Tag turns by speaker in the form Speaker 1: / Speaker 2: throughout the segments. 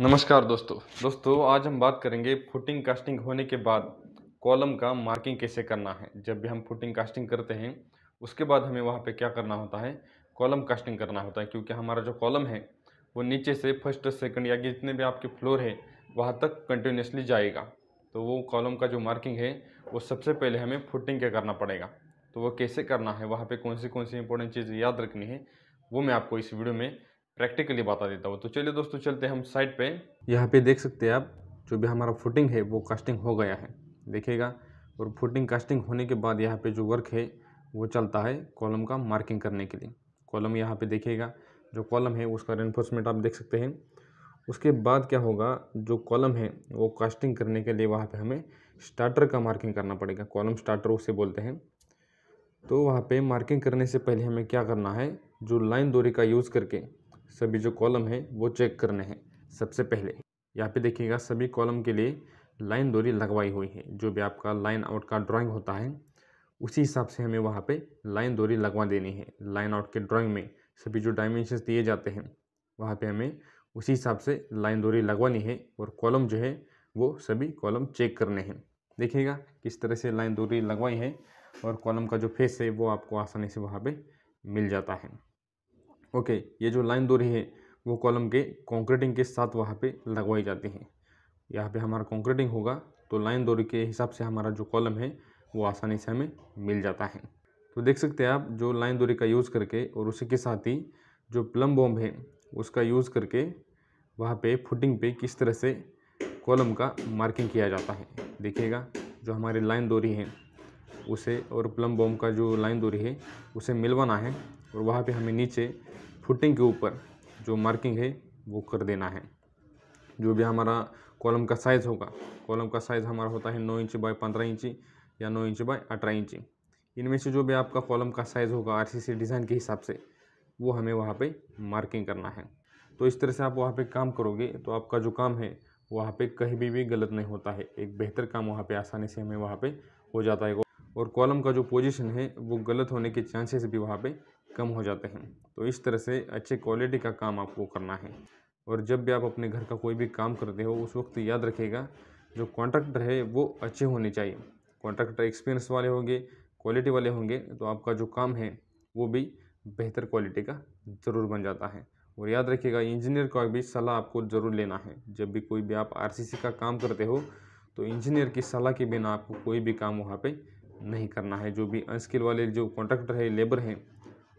Speaker 1: नमस्कार दोस्तों दोस्तों आज हम बात करेंगे फुटिंग कास्टिंग होने के बाद कॉलम का मार्किंग कैसे करना है जब भी हम फुटिंग कास्टिंग करते हैं उसके बाद हमें वहाँ पे क्या करना होता है कॉलम कास्टिंग करना होता है क्योंकि हमारा जो कॉलम है वो नीचे से फर्स्ट सेकंड या जितने भी आपके फ्लोर है वहाँ तक कंटिन्यूसली जाएगा तो वो कॉलम का जो मार्किंग है वो सबसे पहले हमें फुटिंग का करना पड़ेगा तो वो कैसे करना है वहाँ पर कौन सी कौन सी इंपॉर्टेंट चीज़ याद रखनी है वो मैं आपको इस वीडियो में प्रैक्टिकली बता देता हूँ तो चलिए दोस्तों चलते हैं हम साइड पे यहाँ पे देख सकते हैं आप जो भी हमारा फुटिंग है वो कास्टिंग हो गया है देखिएगा और फुटिंग कास्टिंग होने के बाद यहाँ पे जो वर्क है वो चलता है कॉलम का मार्किंग करने के लिए कॉलम यहाँ पे देखिएगा जो कॉलम है उसका रेनफोर्समेंट आप देख सकते हैं उसके बाद क्या होगा जो कॉलम है वो कास्टिंग करने के लिए वहाँ पर हमें स्टार्टर का मार्किंग करना पड़ेगा कॉलम स्टार्टर उसे बोलते हैं तो वहाँ पर मार्किंग करने से पहले हमें क्या करना है जो लाइन दूरी का यूज़ करके सभी जो कॉलम है वो चेक करने हैं सबसे पहले यहाँ पे देखिएगा सभी कॉलम के लिए लाइन दूरी लगवाई हुई है जो भी आपका लाइन आउट का ड्राइंग होता है उसी हिसाब से हमें वहाँ पे लाइन दूरी लगवा देनी है लाइन आउट के ड्राइंग में सभी जो डायमेंशन दिए जाते हैं वहाँ पे हमें उसी हिसाब से लाइन दूरी लगवानी है और कॉलम जो है वो सभी कॉलम चेक करने हैं देखिएगा किस तरह से लाइन दूरी लगवाई है और कॉलम का जो फेस है वो आपको आसानी से वहाँ पर मिल जाता है ओके ये जो लाइन दूरी है वो कॉलम के कॉन्क्रीटिंग के साथ वहाँ पे लगवाई जाती है यहाँ पे हमारा कॉन्क्रीटिंग होगा तो लाइन दूरी के हिसाब से हमारा जो कॉलम है वो आसानी से हमें मिल जाता है तो देख सकते हैं आप जो लाइन दूरी का यूज़ करके और उसी के साथ ही जो प्लम बॉम्ब है उसका यूज़ करके वहाँ पे फुटिंग पे किस तरह से कॉलम का मार्किंग किया जाता है देखिएगा जो हमारी लाइन दूरी है उसे और प्लम बॉम्ब का जो लाइन दूरी है उसे मिलवाना है और वहाँ पे हमें नीचे फुटिंग के ऊपर जो मार्किंग है वो कर देना है जो भी हमारा कॉलम का साइज़ होगा कॉलम का साइज़ हमारा होता है नौ इंची बाय पंद्रह इंची या नौ इंची बाय अठारह इंची इनमें से जो भी आपका कॉलम का साइज़ होगा आर डिज़ाइन के हिसाब से वो हमें वहाँ पर मार्किंग करना है तो इस तरह से आप वहाँ पर काम करोगे तो आपका जो काम है वहाँ पे कहीं भी भी गलत नहीं होता है एक बेहतर काम वहाँ पे आसानी से हमें वहाँ पे हो जाता है और कॉलम का जो पोजीशन है वो गलत होने के चांसेस भी वहाँ पे कम हो जाते हैं तो इस तरह से अच्छे क्वालिटी का काम आपको करना है और जब भी आप अपने घर का कोई भी काम करते हो उस वक्त याद रखिएगा जो कॉन्ट्रैक्टर है वो अच्छे होने चाहिए कॉन्ट्रैक्टर एक्सपीरियंस वाले होंगे क्वालिटी वाले होंगे तो आपका जो काम है वो भी बेहतर क्वालिटी का ज़रूर बन जाता है और याद रखिएगा इंजीनियर का भी सलाह आपको ज़रूर लेना है जब भी कोई भी आप आर का काम करते हो तो इंजीनियर की सलाह के बिना आपको कोई भी काम वहाँ पर नहीं करना है जो भी अनस्किल वाले जो कॉन्ट्रैक्टर है लेबर हैं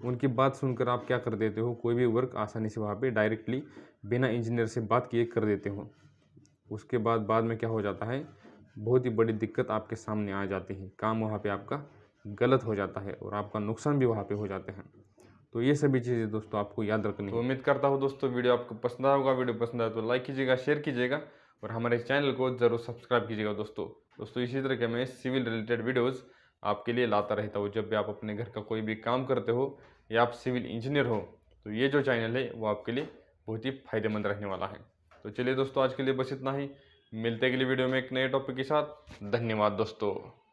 Speaker 1: उनकी बात सुनकर आप क्या कर देते हो कोई भी वर्क आसानी से वहाँ पे डायरेक्टली बिना इंजीनियर से बात किए कर देते हो उसके बाद बाद में क्या हो जाता है बहुत ही बड़ी दिक्कत आपके सामने आ जाती है काम वहाँ पे आपका गलत हो जाता है और आपका नुकसान भी वहाँ पे हो जाते हैं तो ये सभी चीज़ें दोस्तों आपको याद रखनी तो उम्मीद करता हूँ दोस्तों वीडियो आपको पसंद आएगा वीडियो पसंद आए तो लाइक कीजिएगा शेयर कीजिएगा और हमारे चैनल को ज़रूर सब्सक्राइब कीजिएगा दोस्तों दोस्तों इसी तरह के मैं सिविल रिलेटेड वीडियोज़ आपके लिए लाता रहता हूँ जब भी आप अपने घर का कोई भी काम करते हो या आप सिविल इंजीनियर हो तो ये जो चैनल है वो आपके लिए बहुत ही फायदेमंद रहने वाला है तो चलिए दोस्तों आज के लिए बस इतना ही मिलते अगले वीडियो में एक नए टॉपिक के साथ धन्यवाद दोस्तों